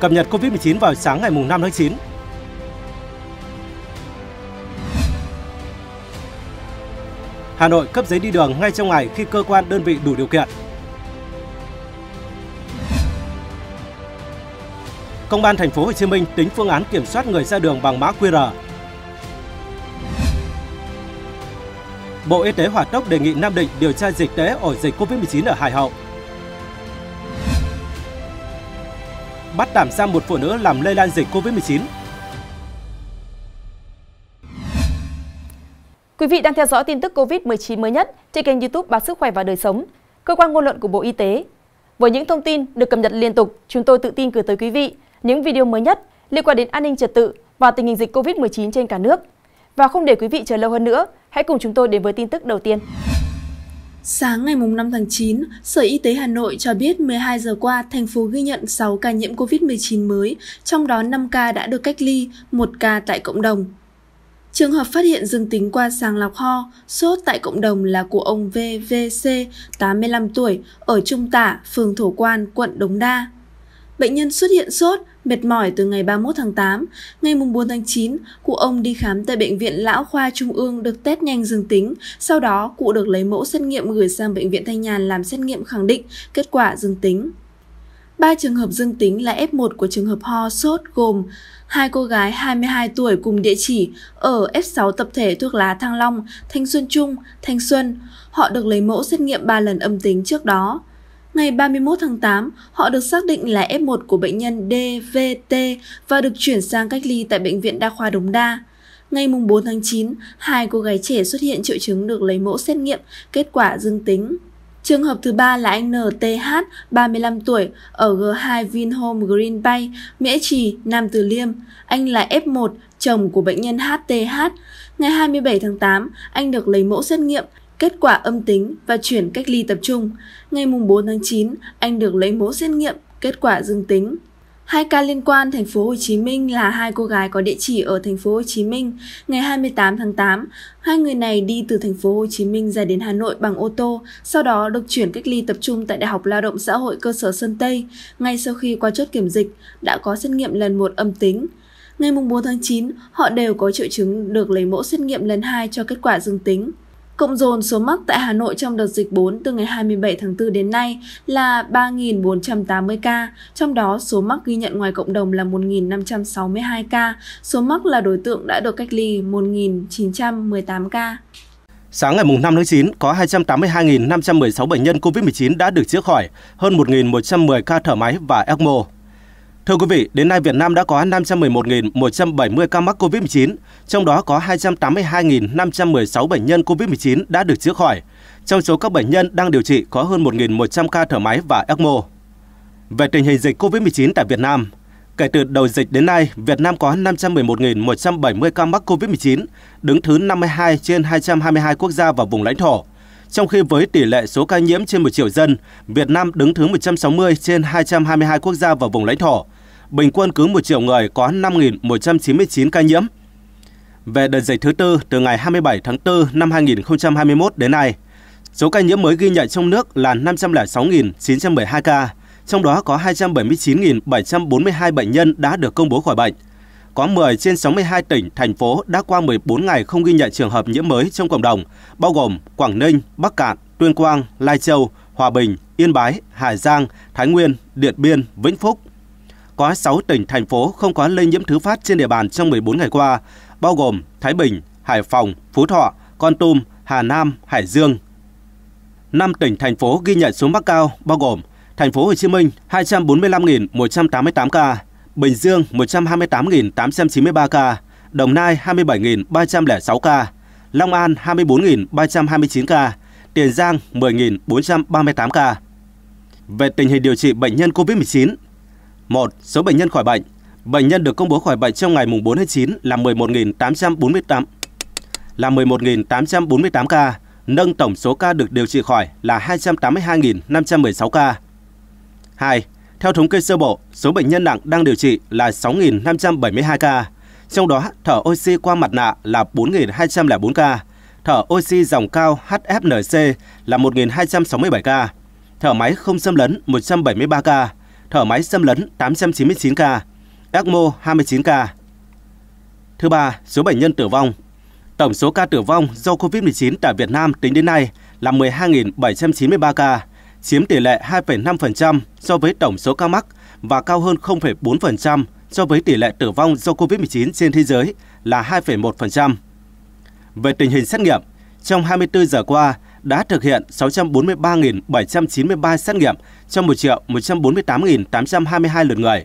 Cập nhật COVID-19 vào sáng ngày 5 tháng 9. Hà Nội cấp giấy đi đường ngay trong ngày khi cơ quan đơn vị đủ điều kiện. Công an thành phố Hồ Chí Minh tính phương án kiểm soát người ra đường bằng mã QR. Bộ Y tế hỏa Tốc đề nghị Nam Định điều tra dịch tễ ổ dịch COVID-19 ở Hải Hậu. bắt tạm giam một phụ nữ làm lây lan dịch COVID-19. Quý vị đang theo dõi tin tức COVID-19 mới nhất trên kênh YouTube Báo Sức khỏe và đời sống, cơ quan ngôn luận của Bộ Y tế. Với những thông tin được cập nhật liên tục, chúng tôi tự tin gửi tới quý vị những video mới nhất liên quan đến an ninh trật tự và tình hình dịch COVID-19 trên cả nước. Và không để quý vị chờ lâu hơn nữa, hãy cùng chúng tôi đến với tin tức đầu tiên. Sáng ngày 5 tháng 9, Sở Y tế Hà Nội cho biết 12 giờ qua, thành phố ghi nhận 6 ca nhiễm COVID-19 mới, trong đó 5 ca đã được cách ly, 1 ca tại cộng đồng. Trường hợp phát hiện dương tính qua sàng lọc ho, sốt tại cộng đồng là của ông VVC, 85 tuổi, ở Trung Tả, phường Thổ Quan, quận Đống Đa. Bệnh nhân xuất hiện sốt, Mệt mỏi từ ngày 31 tháng 8, ngày 4 tháng 9, cụ ông đi khám tại Bệnh viện Lão Khoa Trung ương được test nhanh dương tính. Sau đó, cụ được lấy mẫu xét nghiệm gửi sang Bệnh viện Thanh Nhàn làm xét nghiệm khẳng định kết quả dương tính. Ba trường hợp dương tính là F1 của trường hợp ho sốt gồm hai cô gái 22 tuổi cùng địa chỉ ở F6 tập thể thuốc lá Thăng Long, Thanh Xuân Trung, Thanh Xuân. Họ được lấy mẫu xét nghiệm 3 lần âm tính trước đó. Ngày 31 tháng 8, họ được xác định là F1 của bệnh nhân DVT và được chuyển sang cách ly tại Bệnh viện Đa khoa Đống Đa. Ngày 4 tháng 9, hai cô gái trẻ xuất hiện triệu chứng được lấy mẫu xét nghiệm, kết quả dương tính. Trường hợp thứ ba là anh NTH, 35 tuổi, ở G2 Vinhome Green Bay, Mễ Trì, Nam Từ Liêm. Anh là F1, chồng của bệnh nhân HTH. Ngày 27 tháng 8, anh được lấy mẫu xét nghiệm, kết quả âm tính và chuyển cách ly tập trung. Ngày 4 tháng 9, anh được lấy mẫu xét nghiệm, kết quả dương tính. Hai ca liên quan thành phố Hồ Chí Minh là hai cô gái có địa chỉ ở thành phố Hồ Chí Minh. Ngày 28 tháng 8, hai người này đi từ thành phố Hồ Chí Minh ra đến Hà Nội bằng ô tô, sau đó được chuyển cách ly tập trung tại Đại học Lao động Xã hội cơ sở Sơn Tây. Ngay sau khi qua chốt kiểm dịch, đã có xét nghiệm lần một âm tính. Ngày 4 tháng 9, họ đều có triệu chứng được lấy mẫu xét nghiệm lần 2 cho kết quả dương tính. Cộng dồn số mắc tại Hà Nội trong đợt dịch 4 từ ngày 27 tháng 4 đến nay là 3.480 ca, trong đó số mắc ghi nhận ngoài cộng đồng là 1.562 ca, số mắc là đối tượng đã được cách ly 1.918 ca. Sáng ngày 5 tháng 9, có 282.516 bệnh nhân COVID-19 đã được chữa khỏi, hơn 1.110 ca thở máy và ECMO. Thưa quý vị, đến nay Việt Nam đã có 511.170 ca mắc COVID-19, trong đó có 282.516 bệnh nhân COVID-19 đã được chữa khỏi. Trong số các bệnh nhân đang điều trị có hơn 1.100 ca thở máy và ECMO. Về tình hình dịch COVID-19 tại Việt Nam, kể từ đầu dịch đến nay, Việt Nam có 511.170 ca mắc COVID-19, đứng thứ 52 trên 222 quốc gia và vùng lãnh thổ. Trong khi với tỷ lệ số ca nhiễm trên 1 triệu dân, Việt Nam đứng thứ 160 trên 222 quốc gia và vùng lãnh thổ. Bình quân cứ 1 triệu người có 5.199 ca nhiễm. Về đợt dịch thứ tư từ ngày 27 tháng 4 năm 2021 đến nay, số ca nhiễm mới ghi nhận trong nước là 506.912 ca, trong đó có 279.742 bệnh nhân đã được công bố khỏi bệnh có 10 trên 62 tỉnh, thành phố đã qua 14 ngày không ghi nhận trường hợp nhiễm mới trong cộng đồng, bao gồm Quảng Ninh, Bắc Cạn, Tuyên Quang, Lai Châu, Hòa Bình, Yên Bái, hải Giang, Thái Nguyên, Điện Biên, Vĩnh Phúc. Có 6 tỉnh, thành phố không có lây nhiễm thứ phát trên địa bàn trong 14 ngày qua, bao gồm Thái Bình, Hải Phòng, Phú Thọ, Con Tum, Hà Nam, Hải Dương. 5 tỉnh, thành phố ghi nhận số mắc cao, bao gồm thành phố Hồ Chí Minh 245.188 ca, Bình Dương 128.893 ca, Đồng Nai 27.306 ca, Long An 24.329 ca, Tiền Giang 10.438 ca. Về tình hình điều trị bệnh nhân COVID-19, 1. Số bệnh nhân khỏi bệnh. Bệnh nhân được công bố khỏi bệnh trong ngày 4 tháng 9 là 11.848 là 11.848 ca, nâng tổng số ca được điều trị khỏi là 282.516 ca. 2. Theo thống kê sơ bộ, số bệnh nhân nặng đang điều trị là 6.572 ca, trong đó thở oxy qua mặt nạ là 4.204 ca, thở oxy dòng cao HFNC là 1.267 ca, thở máy không xâm lấn 173 ca, thở máy xâm lấn 899 ca, ECMO 29 ca. Thứ ba, số bệnh nhân tử vong. Tổng số ca tử vong do COVID-19 tại Việt Nam tính đến nay là 12.793 ca, chiếm tỷ lệ 2,5% so với tổng số ca mắc và cao hơn 0,4% so với tỷ lệ tử vong do COVID-19 trên thế giới là 2,1%. Về tình hình xét nghiệm, trong 24 giờ qua đã thực hiện 643.793 xét nghiệm cho 1.148.822 lượt người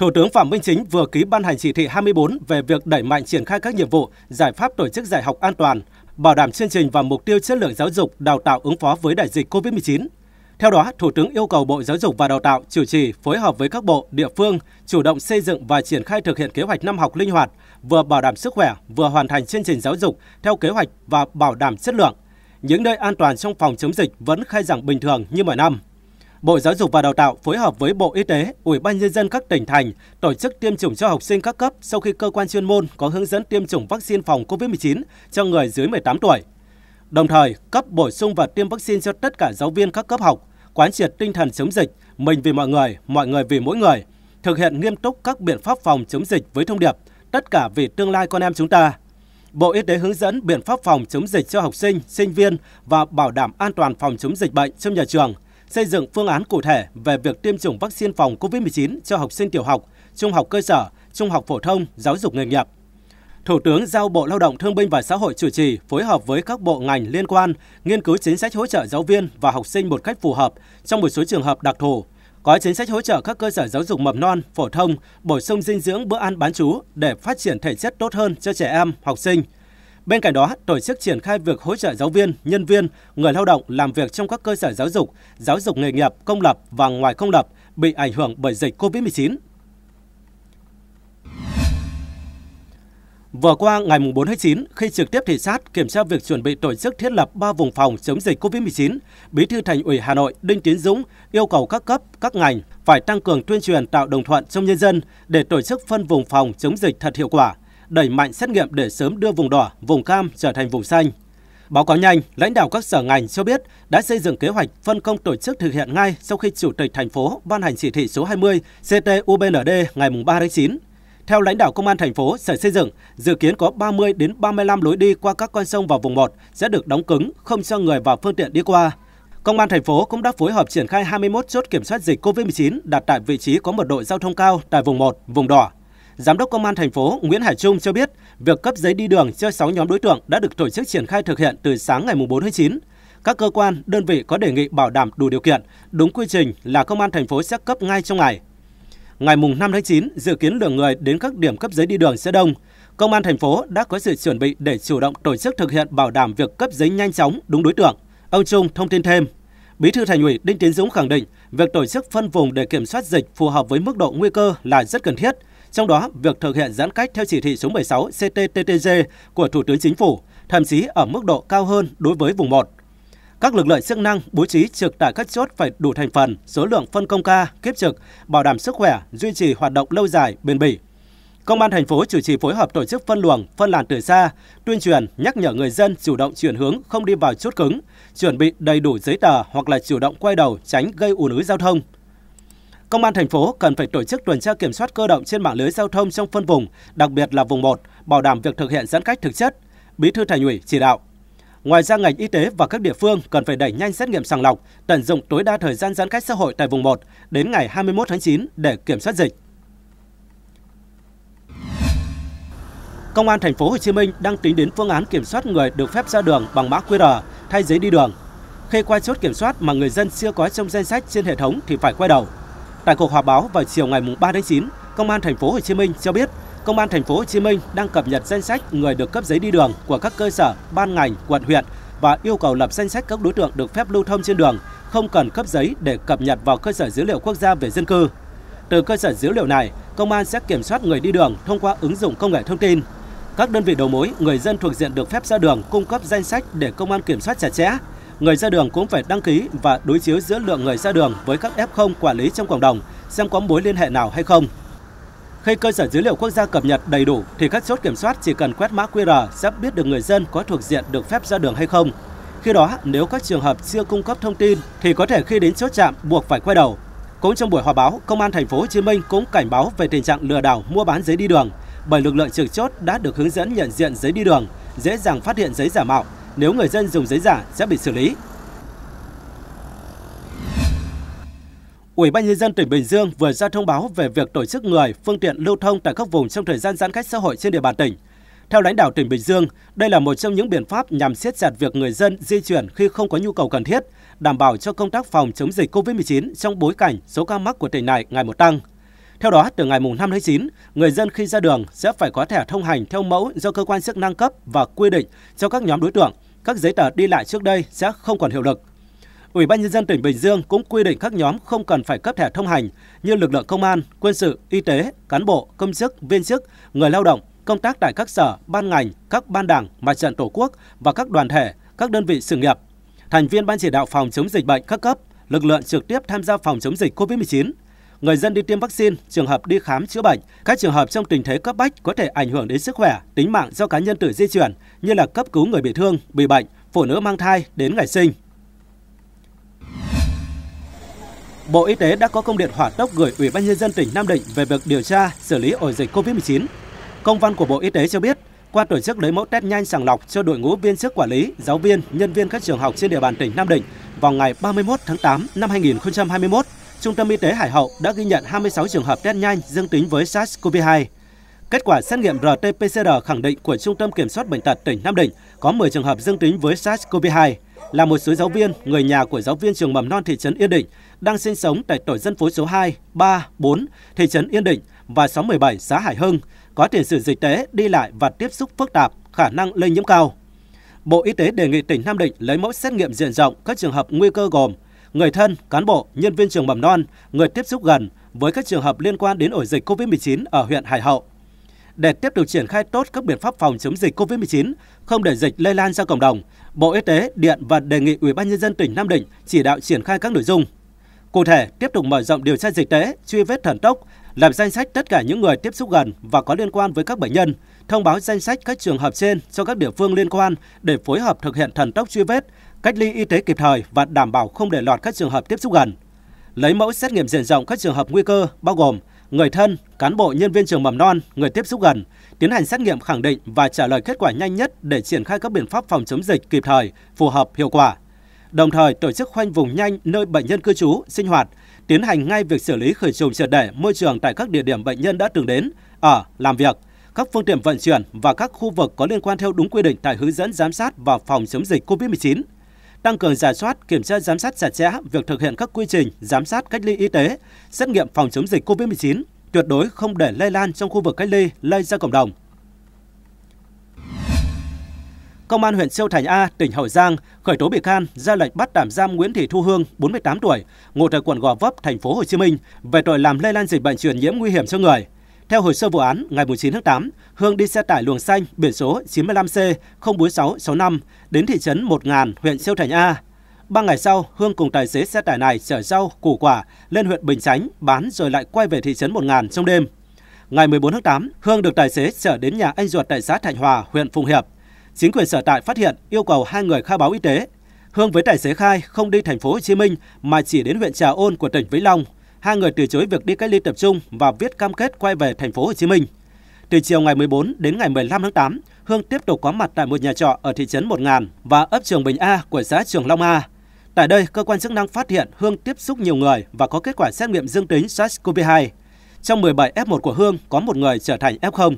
Thủ tướng Phạm Minh Chính vừa ký ban hành chỉ thị 24 về việc đẩy mạnh triển khai các nhiệm vụ, giải pháp tổ chức dạy học an toàn, bảo đảm chương trình và mục tiêu chất lượng giáo dục đào tạo ứng phó với đại dịch COVID-19. Theo đó, Thủ tướng yêu cầu Bộ Giáo dục và Đào tạo chủ trì phối hợp với các bộ, địa phương chủ động xây dựng và triển khai thực hiện kế hoạch năm học linh hoạt, vừa bảo đảm sức khỏe, vừa hoàn thành chương trình giáo dục theo kế hoạch và bảo đảm chất lượng. Những nơi an toàn trong phòng chống dịch vẫn khai giảng bình thường như mọi năm. Bộ Giáo dục và Đào tạo phối hợp với Bộ Y tế, Ủy ban nhân dân các tỉnh thành tổ chức tiêm chủng cho học sinh các cấp sau khi cơ quan chuyên môn có hướng dẫn tiêm chủng vaccine phòng COVID-19 cho người dưới 18 tuổi. Đồng thời, cấp bổ sung và tiêm vaccine cho tất cả giáo viên các cấp học, quán triệt tinh thần chống dịch, mình vì mọi người, mọi người vì mỗi người, thực hiện nghiêm túc các biện pháp phòng chống dịch với thông điệp tất cả vì tương lai con em chúng ta. Bộ Y tế hướng dẫn biện pháp phòng chống dịch cho học sinh, sinh viên và bảo đảm an toàn phòng chống dịch bệnh trong nhà trường – xây dựng phương án cụ thể về việc tiêm chủng vaccine phòng covid chín cho học sinh tiểu học, trung học cơ sở, trung học phổ thông, giáo dục nghề nghiệp. Thủ tướng giao Bộ Lao động Thương binh và Xã hội chủ trì phối hợp với các bộ ngành liên quan nghiên cứu chính sách hỗ trợ giáo viên và học sinh một cách phù hợp trong một số trường hợp đặc thù, có chính sách hỗ trợ các cơ sở giáo dục mầm non, phổ thông bổ sung dinh dưỡng bữa ăn bán chú để phát triển thể chất tốt hơn cho trẻ em, học sinh – Bên cạnh đó, tổ chức triển khai việc hỗ trợ giáo viên, nhân viên, người lao động làm việc trong các cơ sở giáo dục, giáo dục nghề nghiệp, công lập và ngoài công lập bị ảnh hưởng bởi dịch COVID-19. Vừa qua, ngày 4 tháng 9, khi trực tiếp thị sát kiểm tra việc chuẩn bị tổ chức thiết lập 3 vùng phòng chống dịch COVID-19, Bí thư Thành ủy Hà Nội Đinh Tiến Dũng yêu cầu các cấp, các ngành phải tăng cường tuyên truyền tạo đồng thuận trong nhân dân để tổ chức phân vùng phòng chống dịch thật hiệu quả – đẩy mạnh xét nghiệm để sớm đưa vùng đỏ, vùng cam trở thành vùng xanh. Báo cáo nhanh, lãnh đạo các sở ngành cho biết đã xây dựng kế hoạch phân công tổ chức thực hiện ngay sau khi Chủ tịch thành phố ban hành chỉ thị số 20 CTUBND ngày 3 tháng 9. Theo lãnh đạo công an thành phố, Sở Xây dựng dự kiến có 30 đến 35 lối đi qua các con sông vào vùng 1 sẽ được đóng cứng, không cho người và phương tiện đi qua. Công an thành phố cũng đã phối hợp triển khai 21 chốt kiểm soát dịch COVID-19 đặt tại vị trí có mật độ giao thông cao tại vùng 1, vùng đỏ Giám đốc Công an thành phố Nguyễn Hải Trung cho biết, việc cấp giấy đi đường cho 6 nhóm đối tượng đã được tổ chức triển khai thực hiện từ sáng ngày 4 tháng 9. Các cơ quan, đơn vị có đề nghị bảo đảm đủ điều kiện, đúng quy trình là công an thành phố sẽ cấp ngay trong ngày. Ngày mùng 5 tháng 9, dự kiến lượng người đến các điểm cấp giấy đi đường sẽ đông. Công an thành phố đã có sự chuẩn bị để chủ động tổ chức thực hiện bảo đảm việc cấp giấy nhanh chóng, đúng đối tượng. Ông Trung thông tin thêm. Bí thư Thành ủy Đinh Tiến Dũng khẳng định, việc tổ chức phân vùng để kiểm soát dịch phù hợp với mức độ nguy cơ là rất cần thiết, trong đó, việc thực hiện giãn cách theo chỉ thị số 16 CTTTG của Thủ tướng Chính phủ, thậm chí ở mức độ cao hơn đối với vùng 1. Các lực lượng chức năng bố trí trực tại các chốt phải đủ thành phần, số lượng phân công ca, kiếp trực, bảo đảm sức khỏe, duy trì hoạt động lâu dài, bền bỉ. Công an thành phố chủ trì phối hợp tổ chức phân luồng, phân làn từ xa, tuyên truyền, nhắc nhở người dân chủ động chuyển hướng không đi vào chốt cứng, chuẩn bị đầy đủ giấy tờ hoặc là chủ động quay đầu tránh gây ủn ứ giao thông. Công an thành phố cần phải tổ chức tuần tra kiểm soát cơ động trên mạng lưới giao thông trong phân vùng, đặc biệt là vùng 1, bảo đảm việc thực hiện giãn cách thực chất, Bí thư Thành ủy chỉ đạo. Ngoài ra ngành y tế và các địa phương cần phải đẩy nhanh xét nghiệm sàng lọc, tận dụng tối đa thời gian giãn cách xã hội tại vùng 1 đến ngày 21 tháng 9 để kiểm soát dịch. Công an thành phố Hồ Chí Minh đang tính đến phương án kiểm soát người được phép ra đường bằng mã QR thay giấy đi đường. Khi qua chốt kiểm soát mà người dân chưa có trong danh sách trên hệ thống thì phải quay đầu. Tại cuộc họp báo vào chiều ngày 3 tháng 9, Công an thành phố Hồ Chí Minh cho biết, Công an thành phố Hồ Chí Minh đang cập nhật danh sách người được cấp giấy đi đường của các cơ sở, ban ngành, quận huyện và yêu cầu lập danh sách các đối tượng được phép lưu thông trên đường, không cần cấp giấy để cập nhật vào cơ sở dữ liệu quốc gia về dân cư. Từ cơ sở dữ liệu này, công an sẽ kiểm soát người đi đường thông qua ứng dụng công nghệ thông tin. Các đơn vị đầu mối, người dân thuộc diện được phép ra đường cung cấp danh sách để công an kiểm soát chặt chẽ, Người ra đường cũng phải đăng ký và đối chiếu giữa lượng người ra đường với các F0 quản lý trong cộng đồng, xem có mối liên hệ nào hay không. Khi cơ sở dữ liệu quốc gia cập nhật đầy đủ thì các chốt kiểm soát chỉ cần quét mã QR sẽ biết được người dân có thuộc diện được phép ra đường hay không. Khi đó, nếu các trường hợp chưa cung cấp thông tin thì có thể khi đến chốt trạm buộc phải quay đầu. Cũng trong buổi họp báo, Công an thành phố Hồ Chí Minh cũng cảnh báo về tình trạng lừa đảo mua bán giấy đi đường bởi lực lượng trực chốt đã được hướng dẫn nhận diện giấy đi đường, dễ dàng phát hiện giấy giả mạo nếu người dân dùng giấy giả sẽ bị xử lý. Ủy ban nhân dân tỉnh Bình Dương vừa ra thông báo về việc tổ chức người, phương tiện lưu thông tại các vùng trong thời gian giãn cách xã hội trên địa bàn tỉnh. Theo lãnh đạo tỉnh Bình Dương, đây là một trong những biện pháp nhằm siết chặt việc người dân di chuyển khi không có nhu cầu cần thiết, đảm bảo cho công tác phòng chống dịch COVID-19 trong bối cảnh số ca mắc của tỉnh này ngày một tăng. Theo đó, từ ngày 5 tháng 9, người dân khi ra đường sẽ phải có thẻ thông hành theo mẫu do cơ quan chức năng cấp và quy định cho các nhóm đối tượng – các giấy tờ đi lại trước đây sẽ không còn hiệu lực. Ủy ban nhân dân tỉnh Bình Dương cũng quy định các nhóm không cần phải cấp thẻ thông hành như lực lượng công an, quân sự, y tế, cán bộ, công chức, viên chức, người lao động, công tác tại các sở, ban ngành, các ban đảng, mặt trận tổ quốc và các đoàn thể, các đơn vị sự nghiệp. Thành viên ban chỉ đạo phòng chống dịch bệnh các cấp, lực lượng trực tiếp tham gia phòng chống dịch COVID-19 Người dân đi tiêm vaccine, trường hợp đi khám chữa bệnh, các trường hợp trong tình thế cấp bách có thể ảnh hưởng đến sức khỏe, tính mạng do cá nhân tự di chuyển như là cấp cứu người bị thương, bị bệnh, phụ nữ mang thai đến ngày sinh. Bộ Y tế đã có công điện hỏa tốc gửi Ủy ban nhân dân tỉnh Nam Định về việc điều tra, xử lý ổ dịch COVID-19. Công văn của Bộ Y tế cho biết, qua tổ chức lấy mẫu test nhanh sàng lọc cho đội ngũ viên chức quản lý, giáo viên, nhân viên các trường học trên địa bàn tỉnh Nam Định vào ngày 31 tháng 8 năm 2021, Trung tâm Y tế Hải Hậu đã ghi nhận 26 trường hợp test nhanh dương tính với SARS-CoV-2. Kết quả xét nghiệm RT-PCR khẳng định của Trung tâm Kiểm soát Bệnh tật tỉnh Nam Định có 10 trường hợp dương tính với SARS-CoV-2, là một số giáo viên, người nhà của giáo viên trường mầm non thị trấn Yên Định đang sinh sống tại tổ dân phố số 2, 3, 4, thị trấn Yên Định và xóm 17 xã Hải Hưng, có tiền sử dịch tễ, đi lại và tiếp xúc phức tạp, khả năng lây nhiễm cao. Bộ Y tế đề nghị tỉnh Nam Định lấy mẫu xét nghiệm diện rộng các trường hợp nguy cơ gồm người thân, cán bộ, nhân viên trường mầm non, người tiếp xúc gần với các trường hợp liên quan đến ổ dịch COVID-19 ở huyện Hải Hậu. Để tiếp tục triển khai tốt các biện pháp phòng chống dịch COVID-19, không để dịch lây lan ra cộng đồng, Bộ Y tế điện và đề nghị Ủy ban nhân dân tỉnh Nam Định chỉ đạo triển khai các nội dung. Cụ thể, tiếp tục mở rộng điều tra dịch tễ, truy vết thần tốc, làm danh sách tất cả những người tiếp xúc gần và có liên quan với các bệnh nhân, thông báo danh sách các trường hợp trên cho các địa phương liên quan để phối hợp thực hiện thần tốc truy vết, cách ly y tế kịp thời và đảm bảo không để lọt các trường hợp tiếp xúc gần. Lấy mẫu xét nghiệm diện rộng các trường hợp nguy cơ bao gồm người thân, cán bộ nhân viên trường mầm non, người tiếp xúc gần, tiến hành xét nghiệm khẳng định và trả lời kết quả nhanh nhất để triển khai các biện pháp phòng chống dịch kịp thời, phù hợp, hiệu quả. Đồng thời tổ chức khoanh vùng nhanh nơi bệnh nhân cư trú, sinh hoạt, tiến hành ngay việc xử lý khử trùng triệt để môi trường tại các địa điểm bệnh nhân đã từng đến, ở, làm việc, các phương tiện vận chuyển và các khu vực có liên quan theo đúng quy định tại hướng dẫn giám sát và phòng chống dịch COVID-19 tăng cường giả soát, kiểm tra giám sát chặt chẽ việc thực hiện các quy trình giám sát cách ly y tế, xét nghiệm phòng chống dịch COVID-19, tuyệt đối không để lây lan trong khu vực cách ly, lây ra cộng đồng. Công an huyện Châu Thành A, tỉnh Hậu Giang khởi tố bị can ra lệnh bắt tạm giam Nguyễn Thị Thu Hương, 48 tuổi, ngụ tại quận Gò Vấp, thành phố Hồ Chí Minh về tội làm lây lan dịch bệnh truyền nhiễm nguy hiểm cho người. Theo hồ sơ vụ án, ngày 9 tháng 8, Hương đi xe tải luồng xanh biển số 95C04665 đến thị trấn 1000, huyện Siêu Thành A. Ba ngày sau, Hương cùng tài xế xe tải này chở rau, củ quả lên huyện Bình Chánh bán rồi lại quay về thị trấn 1000 trong đêm. Ngày 14 tháng 8, Hương được tài xế chở đến nhà anh ruột tại xã Thạnh Hòa, huyện Phùng Hiệp. Chính quyền sở tại phát hiện yêu cầu hai người khai báo y tế. Hương với tài xế khai không đi thành phố Hồ Chí Minh mà chỉ đến huyện Trà Ôn của tỉnh Vĩnh Long hai người từ chối việc đi cách ly tập trung và viết cam kết quay về thành phố Hồ Chí Minh. Từ chiều ngày 14 đến ngày 15 tháng 8, Hương tiếp tục có mặt tại một nhà trọ ở thị trấn 1000 và ấp Trường Bình A của xã Trường Long A. Tại đây, cơ quan chức năng phát hiện Hương tiếp xúc nhiều người và có kết quả xét nghiệm dương tính SARS-CoV-2. Trong 17 F1 của Hương, có một người trở thành F0.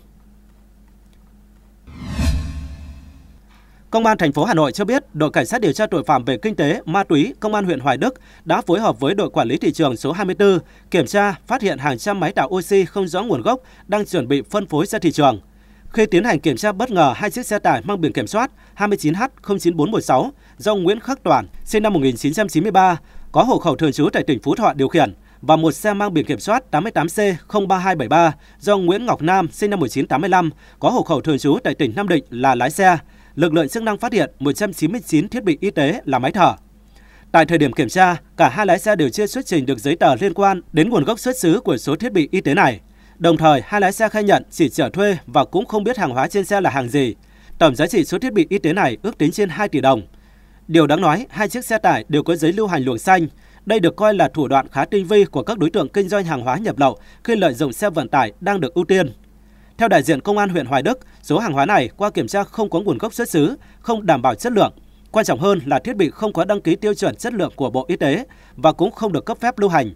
Công an thành phố Hà Nội cho biết, đội cảnh sát điều tra tội phạm về kinh tế, ma túy, công an huyện Hoài Đức đã phối hợp với đội quản lý thị trường số 24 kiểm tra, phát hiện hàng trăm máy tạo oxy không rõ nguồn gốc đang chuẩn bị phân phối ra thị trường. Khi tiến hành kiểm tra bất ngờ hai chiếc xe tải mang biển kiểm soát 29H09416 do Nguyễn Khắc Toàn, sinh năm 1993, có hộ khẩu thường trú tại tỉnh Phú Thọ điều khiển và một xe mang biển kiểm soát 88C03273 do Nguyễn Ngọc Nam, sinh năm 1985, có hộ khẩu thường trú tại tỉnh Nam Định là lái xe lực lượng chức năng phát hiện 199 thiết bị y tế là máy thở. Tại thời điểm kiểm tra, cả hai lái xe đều chưa xuất trình được giấy tờ liên quan đến nguồn gốc xuất xứ của số thiết bị y tế này. Đồng thời, hai lái xe khai nhận chỉ chở thuê và cũng không biết hàng hóa trên xe là hàng gì. Tổng giá trị số thiết bị y tế này ước tính trên 2 tỷ đồng. Điều đáng nói, hai chiếc xe tải đều có giấy lưu hành luồng xanh. Đây được coi là thủ đoạn khá tinh vi của các đối tượng kinh doanh hàng hóa nhập lậu khi lợi dụng xe vận tải đang được ưu tiên theo đại diện công an huyện Hoài Đức, số hàng hóa này qua kiểm tra không có nguồn gốc xuất xứ, không đảm bảo chất lượng. Quan trọng hơn là thiết bị không có đăng ký tiêu chuẩn chất lượng của Bộ Y tế và cũng không được cấp phép lưu hành.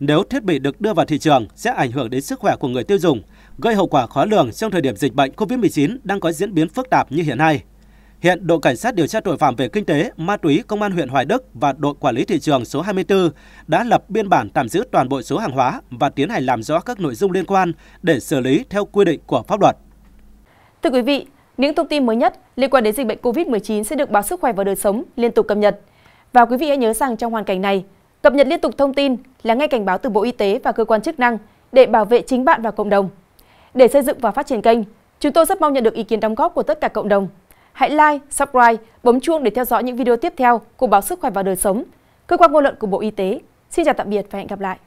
Nếu thiết bị được đưa vào thị trường sẽ ảnh hưởng đến sức khỏe của người tiêu dùng, gây hậu quả khó lường trong thời điểm dịch bệnh COVID-19 đang có diễn biến phức tạp như hiện nay. Hiện đội cảnh sát điều tra tội phạm về kinh tế, ma túy công an huyện Hoài Đức và đội quản lý thị trường số 24 đã lập biên bản tạm giữ toàn bộ số hàng hóa và tiến hành làm rõ các nội dung liên quan để xử lý theo quy định của pháp luật. Thưa quý vị, những thông tin mới nhất liên quan đến dịch bệnh COVID-19 sẽ được báo Sức khỏe và đời sống liên tục cập nhật. Và quý vị hãy nhớ rằng trong hoàn cảnh này, cập nhật liên tục thông tin là ngay cảnh báo từ Bộ Y tế và cơ quan chức năng để bảo vệ chính bạn và cộng đồng. Để xây dựng và phát triển kênh, chúng tôi rất mong nhận được ý kiến đóng góp của tất cả cộng đồng Hãy like, subscribe, bấm chuông để theo dõi những video tiếp theo của Báo Sức Khỏe và Đời Sống, cơ quan ngôn luận của Bộ Y tế. Xin chào tạm biệt và hẹn gặp lại.